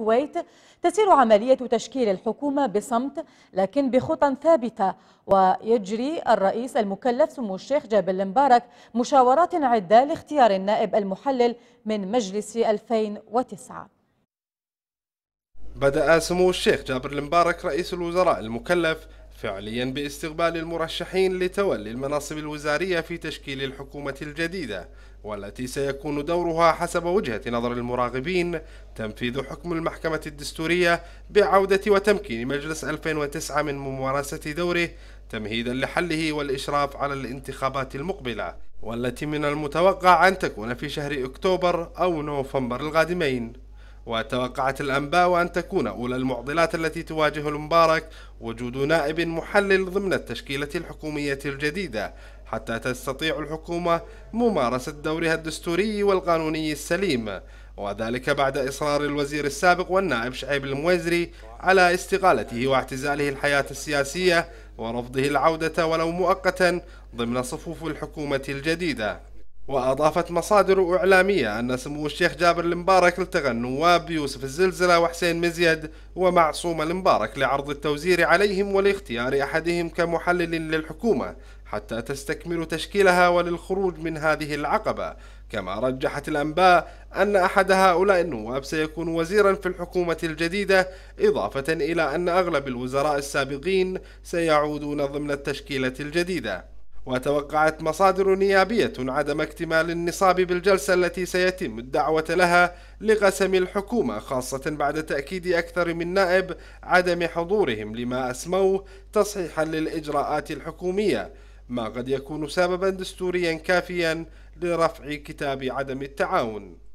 الكويت تسير عملية تشكيل الحكومة بصمت لكن بخطى ثابتة ويجري الرئيس المكلف سمو الشيخ جابر المبارك مشاورات عدة لاختيار النائب المحلل من مجلس 2009 بدأ سمو الشيخ جابر المبارك رئيس الوزراء المكلف فعليا باستقبال المرشحين لتولي المناصب الوزارية في تشكيل الحكومة الجديدة والتي سيكون دورها حسب وجهة نظر المراغبين تنفيذ حكم المحكمة الدستورية بعودة وتمكين مجلس 2009 من ممارسة دوره تمهيدا لحله والإشراف على الانتخابات المقبلة والتي من المتوقع أن تكون في شهر أكتوبر أو نوفمبر القادمين وتوقعت الأنباء أن تكون أولى المعضلات التي تواجه المبارك وجود نائب محلل ضمن التشكيلة الحكومية الجديدة حتى تستطيع الحكومة ممارسة دورها الدستوري والقانوني السليم وذلك بعد إصرار الوزير السابق والنائب شعيب المويزري على استقالته واعتزاله الحياة السياسية ورفضه العودة ولو مؤقتا ضمن صفوف الحكومة الجديدة وأضافت مصادر إعلامية أن سمو الشيخ جابر المبارك التغى النواب يوسف الزلزلة وحسين مزيد ومعصوم المبارك لعرض التوزير عليهم ولاختيار أحدهم كمحلل للحكومة حتى تستكمل تشكيلها وللخروج من هذه العقبة كما رجحت الأنباء أن أحد هؤلاء النواب سيكون وزيرا في الحكومة الجديدة إضافة إلى أن أغلب الوزراء السابقين سيعودون ضمن التشكيلة الجديدة وتوقعت مصادر نيابية عدم اكتمال النصاب بالجلسة التي سيتم الدعوة لها لقسم الحكومة خاصة بعد تأكيد أكثر من نائب عدم حضورهم لما أسموه تصحيحا للإجراءات الحكومية ما قد يكون سببا دستوريا كافيا لرفع كتاب عدم التعاون